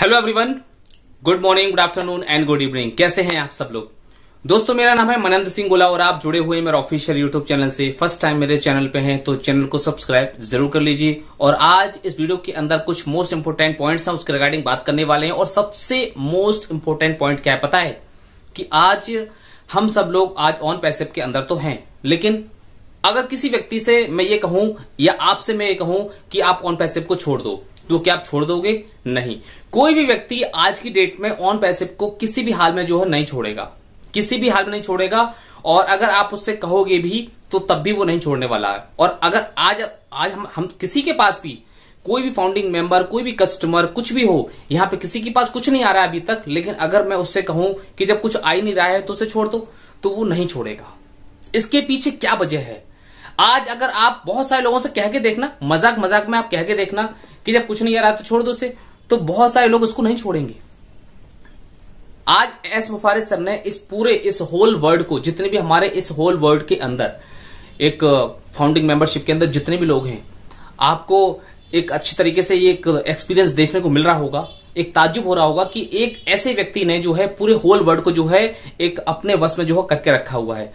hello everyone good morning good afternoon and good evening कैसे हैं आप सब लोग दोस्तों मेरा नाम है मनंद सिंह गोला और आप जुड़े हुए मेरे ऑफिशियल यूट्यूब चैनल से फर्स्ट टाइम मेरे चैनल पे हैं तो चैनल को सब्सक्राइब जरूर कर लीजिए और आज इस वीडियो के अंदर कुछ मोस्ट इंपोर्टेंट पॉइंट है उसके रिगार्डिंग बात करने वाले हैं और सबसे मोस्ट इंपोर्टेंट पॉइंट क्या है पता है कि आज हम सब लोग आज ऑन पैसेप के अंदर तो हैं लेकिन अगर किसी व्यक्ति से मैं ये कहूं या आपसे मैं ये कहूं कि आप ऑन पैसेप को छोड़ दो तो क्या आप छोड़ दोगे नहीं कोई भी व्यक्ति आज की डेट में ऑन पैसे को किसी भी हाल में जो है नहीं छोड़ेगा किसी भी हाल में नहीं छोड़ेगा और अगर आप उससे कहोगे भी तो तब भी वो नहीं छोड़ने वाला है और अगर आज आज हम हम किसी के पास भी कोई भी फाउंडिंग मेंबर कोई भी कस्टमर कुछ भी हो यहाँ पे किसी के पास कुछ नहीं आ रहा है अभी तक लेकिन अगर मैं उससे कहूं कि जब कुछ आ ही नहीं रहा है तो उसे छोड़ दो तो वो नहीं छोड़ेगा इसके पीछे क्या वजह है आज अगर आप बहुत सारे लोगों से कह के देखना मजाक मजाक में आप कह के देखना कि जब कुछ नहीं आ रहा तो छोड़ दो उसे तो बहुत सारे लोग उसको नहीं छोड़ेंगे आज एस मुफारिज सर ने इस पूरे इस होल वर्ल्ड को जितने भी हमारे इस होल वर्ल्ड के अंदर एक फाउंडिंग मेंबरशिप के अंदर जितने भी लोग हैं आपको एक अच्छी तरीके से ये एक एक्सपीरियंस देखने को मिल रहा होगा एक ताजुब हो रहा होगा कि एक ऐसे व्यक्ति ने जो है पूरे होल वर्ल्ड को जो है एक अपने वश में जो है करके रखा हुआ है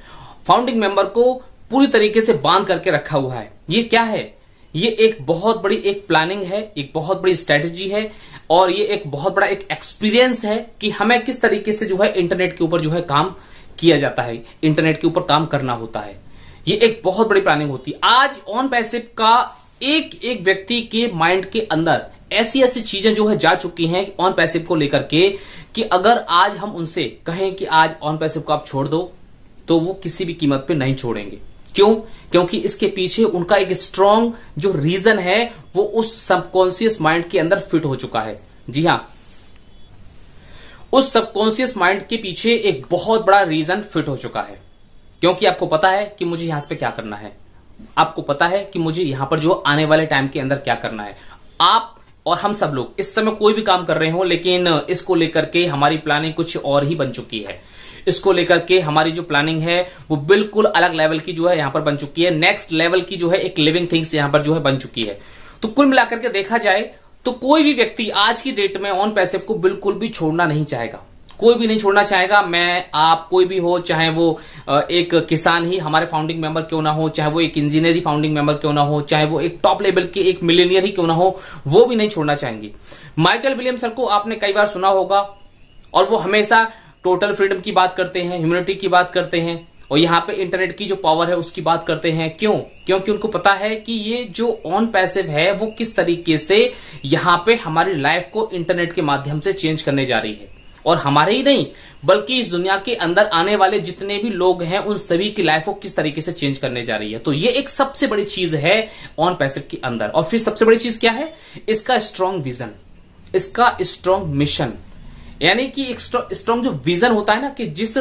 फाउंडिंग मेंबर को पूरी तरीके से बांध करके रखा हुआ है ये क्या है ये एक बहुत बड़ी एक प्लानिंग है एक बहुत बड़ी स्ट्रेटेजी है और ये एक बहुत बड़ा एक एक्सपीरियंस है कि हमें किस तरीके से जो है इंटरनेट के ऊपर जो है काम किया जाता है इंटरनेट के ऊपर काम करना होता है ये एक बहुत बड़ी प्लानिंग होती है आज ऑन पैसे का एक एक व्यक्ति के माइंड के अंदर ऐसी ऐसी चीजें जो है जा चुकी हैं ऑन पैसिव को लेकर के कि अगर आज हम उनसे कहें कि आज ऑन पैसिव को आप छोड़ दो तो वो किसी भी कीमत पे नहीं छोड़ेंगे क्यों क्योंकि इसके पीछे उनका एक स्ट्रॉन्ग जो रीजन है वो उस सबकॉन्सियस माइंड के अंदर फिट हो चुका है जी हाँ उस सबकॉन्सियस माइंड के पीछे एक बहुत बड़ा रीजन फिट हो चुका है क्योंकि आपको पता है कि मुझे यहां पे क्या करना है आपको पता है कि मुझे यहां पर जो आने वाले टाइम के अंदर क्या करना है आप और हम सब लोग इस समय कोई भी काम कर रहे हो लेकिन इसको लेकर के हमारी प्लानिंग कुछ और ही बन चुकी है इसको लेकर के हमारी जो प्लानिंग है वो बिल्कुल अलग लेवल की जो है यहां पर बन चुकी है नेक्स्ट लेवल की जो है एक लिविंग थिंग्स यहां पर जो है बन चुकी है तो कुल मिलाकर के देखा जाए तो कोई भी व्यक्ति आज की डेट में ऑन पैसे को बिल्कुल भी छोड़ना नहीं चाहेगा कोई भी नहीं छोड़ना चाहेगा मैं आप कोई भी हो चाहे वो एक किसान ही हमारे फाउंडिंग मेंबर क्यों ना हो चाहे वो एक इंजीनियर ही फाउंडिंग मेंबर क्यों ना हो चाहे वो एक टॉप लेवल के एक मिलीनियर ही क्यों ना हो वो भी नहीं छोड़ना चाहेंगे माइकल विलियम सर को आपने कई बार सुना होगा और वो हमेशा टोटल फ्रीडम की बात करते हैं ह्यूमिनिटी की बात करते हैं और यहाँ पे इंटरनेट की जो पावर है उसकी बात करते हैं क्यों क्योंकि उनको पता है कि ये जो ऑन पैसिव है वो किस तरीके से यहाँ पे हमारी लाइफ को इंटरनेट के माध्यम से चेंज करने जा रही है और हमारे ही नहीं बल्कि इस दुनिया के अंदर आने वाले जितने भी लोग हैं उन सभी की लाइफ को किस तरीके से चेंज करने जा रही है तो ये एक सबसे बड़ी चीज है ऑन पैसिव के अंदर और फिर सबसे बड़ी चीज क्या है इसका स्ट्रांग विजन इसका स्ट्रांग मिशन यानी कि एक स्ट्रॉन्ग जो विजन होता है ना कि जिस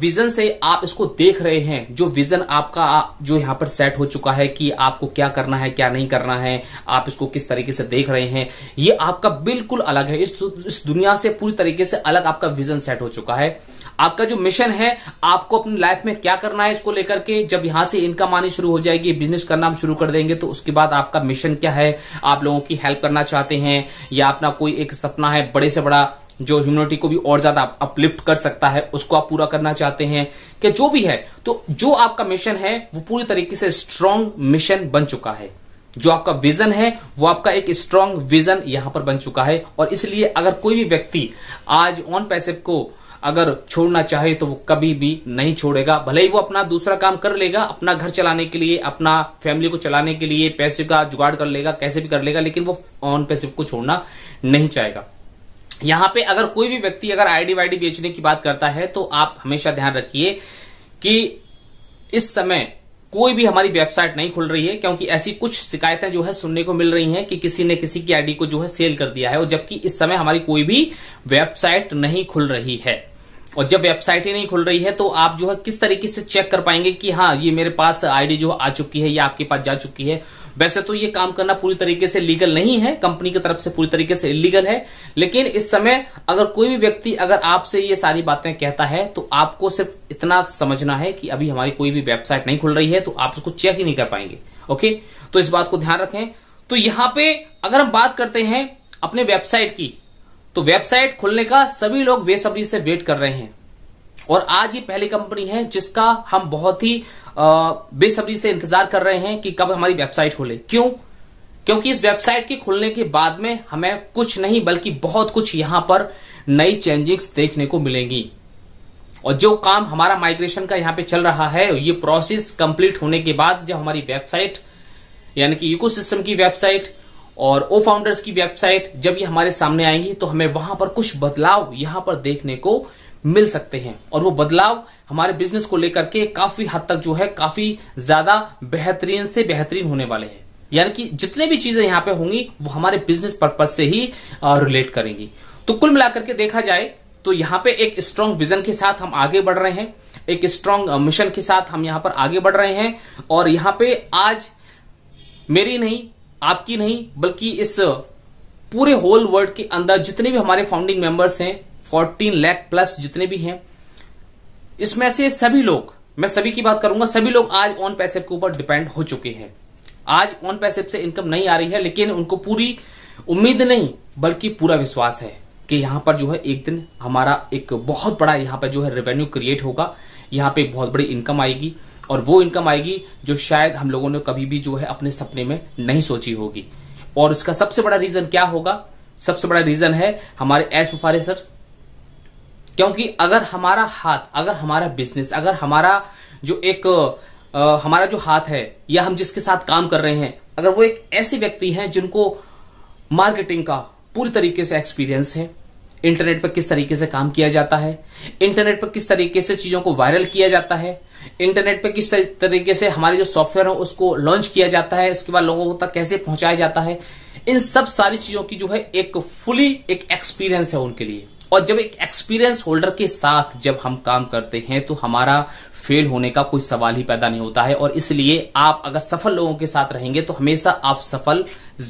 विजन से आप इसको देख रहे हैं जो विजन आपका जो यहाँ पर सेट हो चुका है कि आपको क्या करना है क्या नहीं करना है आप इसको किस तरीके से देख रहे हैं ये आपका बिल्कुल अलग है इस, इस दुनिया से पूरी तरीके से अलग आपका विजन सेट हो चुका है आपका जो मिशन है आपको अपनी लाइफ में क्या करना है इसको लेकर के जब यहां से इनकम आनी शुरू हो जाएगी बिजनेस करना हम शुरू कर देंगे तो उसके बाद आपका मिशन क्या है आप लोगों की हेल्प करना चाहते हैं या अपना कोई एक सपना है बड़े से बड़ा जो ह्यूमिनिटी को भी और ज्यादा अपलिफ्ट कर सकता है उसको आप पूरा करना चाहते हैं कि जो भी है तो जो आपका मिशन है वो पूरी तरीके से स्ट्रांग मिशन बन चुका है जो आपका विजन है वो आपका एक स्ट्रांग विजन यहां पर बन चुका है और इसलिए अगर कोई भी व्यक्ति आज ऑन पैसिव को अगर छोड़ना चाहे तो वो कभी भी नहीं छोड़ेगा भले ही वो अपना दूसरा काम कर लेगा अपना घर चलाने के लिए अपना फैमिली को चलाने के लिए पैसे का जुगाड़ कर लेगा कैसे भी कर लेगा लेकिन वो ऑन पैसिव को छोड़ना नहीं चाहेगा यहां पे अगर कोई भी व्यक्ति अगर आईडी वाईडी बेचने की बात करता है तो आप हमेशा ध्यान रखिए कि इस समय कोई भी हमारी वेबसाइट नहीं खुल रही है क्योंकि ऐसी कुछ शिकायतें जो है सुनने को मिल रही हैं कि किसी ने किसी की आईडी को जो है सेल कर दिया है और जबकि इस समय हमारी कोई भी वेबसाइट नहीं खुल रही है और जब वेबसाइट ही नहीं खुल रही है तो आप जो है किस तरीके से चेक कर पाएंगे कि हाँ ये मेरे पास आईडी जो आ चुकी है या आपके पास जा चुकी है वैसे तो ये काम करना पूरी तरीके से लीगल नहीं है कंपनी की तरफ से पूरी तरीके से इलीगल है लेकिन इस समय अगर कोई भी व्यक्ति अगर आपसे ये सारी बातें कहता है तो आपको सिर्फ इतना समझना है कि अभी हमारी कोई भी वेबसाइट नहीं खुल रही है तो आप उसको चेक ही नहीं कर पाएंगे ओके तो इस बात को ध्यान रखें तो यहां पे अगर हम बात करते हैं अपने वेबसाइट की तो वेबसाइट खुलने का सभी लोग बेसब्री से वेट कर रहे हैं और आज ये पहली कंपनी है जिसका हम बहुत ही बेसब्री से इंतजार कर रहे हैं कि कब हमारी वेबसाइट खुले क्यों क्योंकि इस वेबसाइट के खुलने के बाद में हमें कुछ नहीं बल्कि बहुत कुछ यहां पर नई चेंजिंग्स देखने को मिलेंगी और जो काम हमारा माइग्रेशन का यहां पे चल रहा है ये प्रोसेस कंप्लीट होने के बाद जब हमारी वेबसाइट यानी कि इको की वेबसाइट और ओ फाउंडर्स की वेबसाइट जब ये हमारे सामने आएंगी तो हमें वहां पर कुछ बदलाव यहां पर देखने को मिल सकते हैं और वो बदलाव हमारे बिजनेस को लेकर के काफी हद तक जो है काफी ज्यादा बेहतरीन से बेहतरीन होने वाले हैं यानी कि जितने भी चीजें यहां पे होंगी वो हमारे बिजनेस पर्पज से ही रिलेट करेंगी तो कुल मिलाकर के देखा जाए तो यहाँ पे एक स्ट्रांग विजन के साथ हम आगे बढ़ रहे हैं एक स्ट्रांग मिशन के साथ हम यहाँ पर आगे बढ़ रहे हैं और यहाँ पे आज मेरी नहीं आपकी नहीं बल्कि इस पूरे होल वर्ल्ड के अंदर जितने भी हमारे फाउंडिंग मेंबर्स हैं फोर्टीन लैख प्लस जितने भी हैं इसमें से सभी लोग मैं सभी की बात करूंगा सभी लोग आज ऑन पैसेप के ऊपर डिपेंड हो चुके हैं आज ऑन पैसेप से इनकम नहीं आ रही है लेकिन उनको पूरी उम्मीद नहीं बल्कि पूरा विश्वास है कि यहां पर जो है एक दिन हमारा एक बहुत बड़ा यहां पर जो है रेवेन्यू क्रिएट होगा यहां पे बहुत बड़ी इनकम आएगी और वो इनकम आएगी जो शायद हम लोगों ने कभी भी जो है अपने सपने में नहीं सोची होगी और इसका सबसे बड़ा रीजन क्या होगा सबसे बड़ा रीजन है हमारे एस बुफारे सर क्योंकि अगर हमारा हाथ अगर हमारा बिजनेस अगर हमारा जो एक आ, हमारा जो हाथ है या हम जिसके साथ काम कर रहे हैं अगर वो एक ऐसे व्यक्ति हैं जिनको मार्केटिंग का पूरी तरीके से एक्सपीरियंस है इंटरनेट पर किस तरीके से काम किया जाता है इंटरनेट पर किस तरीके से चीजों को वायरल किया जाता है इंटरनेट पर किस तरीके से हमारे जो सॉफ्टवेयर है उसको लॉन्च किया जाता है उसके बाद लोगों तक कैसे पहुंचाया जाता है इन सब सारी चीजों की जो है एक फुली एक एक्सपीरियंस है उनके लिए और जब एक एक्सपीरियंस होल्डर के साथ जब हम काम करते हैं तो हमारा फेल होने का कोई सवाल ही पैदा नहीं होता है और इसलिए आप अगर सफल लोगों के साथ रहेंगे तो हमेशा आप सफल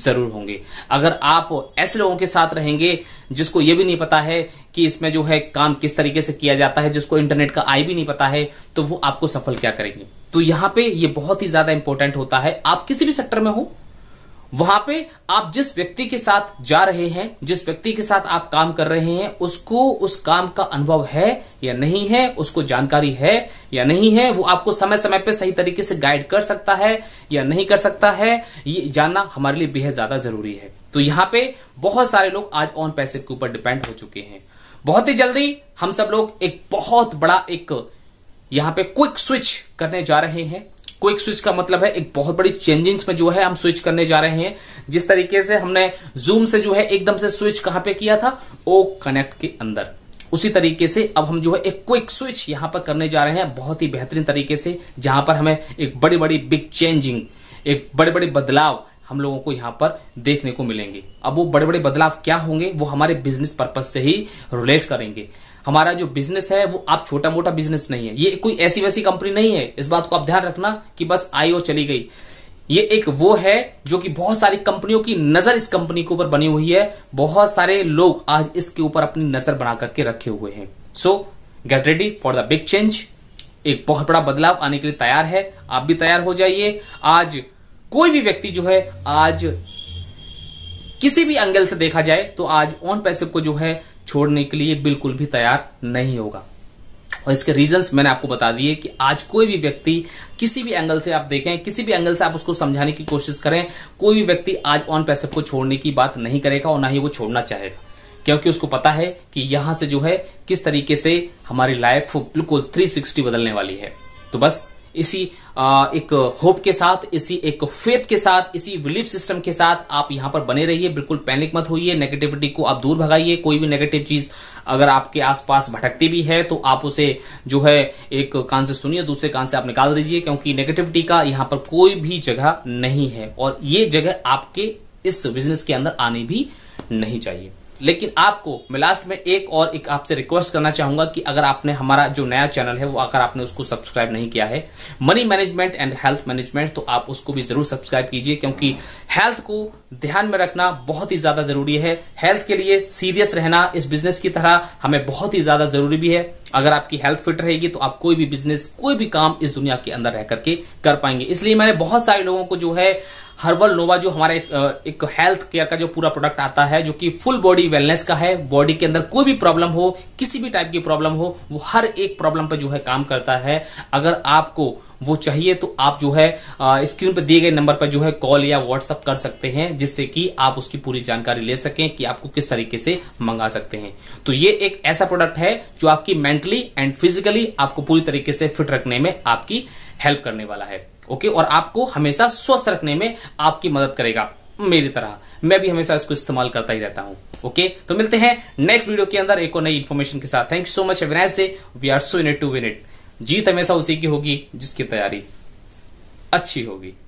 जरूर होंगे अगर आप ऐसे लोगों के साथ रहेंगे जिसको ये भी नहीं पता है कि इसमें जो है काम किस तरीके से किया जाता है जिसको इंटरनेट का आई भी नहीं पता है तो वो आपको सफल क्या करेंगे तो यहां पे ये बहुत ही ज्यादा इंपॉर्टेंट होता है आप किसी भी सेक्टर में हो वहां पे आप जिस व्यक्ति के साथ जा रहे हैं जिस व्यक्ति के साथ आप काम कर रहे हैं उसको उस काम का अनुभव है या नहीं है उसको जानकारी है या नहीं है वो आपको समय समय पे सही तरीके से गाइड कर सकता है या नहीं कर सकता है ये जानना हमारे लिए बेहद ज्यादा जरूरी है तो यहाँ पे बहुत सारे लोग आज ऑन पैसे के ऊपर डिपेंड हो चुके हैं बहुत ही जल्दी हम सब लोग एक बहुत बड़ा एक यहाँ पे क्विक स्विच करने जा रहे हैं क्विक स्विच का मतलब है एक बहुत बड़ी चेंजिंग में जो है हम स्विच करने जा रहे हैं जिस तरीके से हमने जूम से जो है एकदम से स्विच कहां पे किया था ओ कनेक्ट के अंदर उसी तरीके से अब हम जो है एक क्विक स्विच यहां पर करने जा रहे हैं बहुत ही बेहतरीन तरीके से जहां पर हमें एक बड़ी बड़ी बिग चेंजिंग एक बड़े बड़े बदलाव हम लोगों को यहाँ पर देखने को मिलेंगे अब वो बड़े बड़े बदलाव क्या होंगे वो हमारे बिजनेस पर्पज से ही रिलेट करेंगे हमारा जो बिजनेस है वो आप छोटा मोटा बिजनेस नहीं है ये कोई ऐसी वैसी कंपनी नहीं है इस बात को आप ध्यान रखना कि बस आईओ चली गई ये एक वो है जो कि बहुत सारी कंपनियों की नजर इस कंपनी के ऊपर बनी हुई है बहुत सारे लोग आज इसके ऊपर अपनी नजर बना करके रखे हुए हैं so get ready for the big change एक बहुत बड़ा बदलाव आने के लिए तैयार है आप भी तैयार हो जाइए आज कोई भी व्यक्ति जो है आज किसी भी एंगल से देखा जाए तो आज ऑन पैसे को जो है छोड़ने के लिए बिल्कुल भी तैयार नहीं होगा और इसके रीजंस मैंने आपको बता दिए कि आज कोई भी व्यक्ति किसी भी एंगल से आप देखें किसी भी एंगल से आप उसको समझाने की कोशिश करें कोई भी व्यक्ति आज ऑन पैसे को छोड़ने की बात नहीं करेगा और ना ही वो छोड़ना चाहेगा क्योंकि उसको पता है कि यहां से जो है किस तरीके से हमारी लाइफ बिल्कुल 360 बदलने वाली है तो बस इसी आ, एक होप के साथ इसी एक फेथ के साथ इसी बिलीफ सिस्टम के साथ आप यहां पर बने रहिए बिल्कुल पैनिक मत होइए नेगेटिविटी को आप दूर भगाइए कोई भी नेगेटिव चीज अगर आपके आसपास भटकती भी है तो आप उसे जो है एक कान से सुनिए दूसरे कान से आप निकाल दीजिए क्योंकि नेगेटिविटी का यहां पर कोई भी जगह नहीं है और ये जगह आपके इस बिजनेस के अंदर आनी भी नहीं चाहिए लेकिन आपको मैं लास्ट में एक और एक आपसे रिक्वेस्ट करना चाहूंगा कि अगर आपने हमारा जो नया चैनल है वो अगर आपने उसको सब्सक्राइब नहीं किया है money management and health management तो आप उसको भी जरूर सब्सक्राइब कीजिए क्योंकि हेल्थ को ध्यान में रखना बहुत ही ज्यादा जरूरी है हेल्थ के लिए सीरियस रहना इस बिजनेस की तरह हमें बहुत ही ज्यादा जरूरी भी है अगर आपकी हेल्थ फिट रहेगी तो आप कोई भी बिजनेस कोई भी काम इस दुनिया के अंदर रह करके कर पाएंगे इसलिए मैंने बहुत सारे लोगों को जो है हर्बल नोवा जो हमारा एक, एक हेल्थ केयर का जो पूरा प्रोडक्ट आता है जो कि फुल बॉडी वेलनेस का है बॉडी के अंदर कोई भी प्रॉब्लम हो किसी भी टाइप की प्रॉब्लम हो वो हर एक प्रॉब्लम पर जो है काम करता है अगर आपको वो चाहिए तो आप जो है स्क्रीन पर दिए गए नंबर पर जो है कॉल या व्हाट्सअप कर सकते हैं जिससे कि आप उसकी पूरी जानकारी ले सकें कि आपको किस तरीके से मंगा सकते हैं तो ये एक ऐसा प्रोडक्ट है जो आपकी मेंटली एंड फिजिकली आपको पूरी तरीके से फिट रखने में आपकी हेल्प करने वाला है ओके और आपको हमेशा स्वस्थ रखने में आपकी मदद करेगा मेरी तरह मैं भी हमेशा इसको इस्तेमाल करता ही रहता हूं ओके तो मिलते हैं नेक्स्ट वीडियो के अंदर एक और नई इन्फॉर्मेशन के साथ thank you so much Avinash day we are so in to win जीत हमेशा उसी की होगी जिसकी तैयारी अच्छी होगी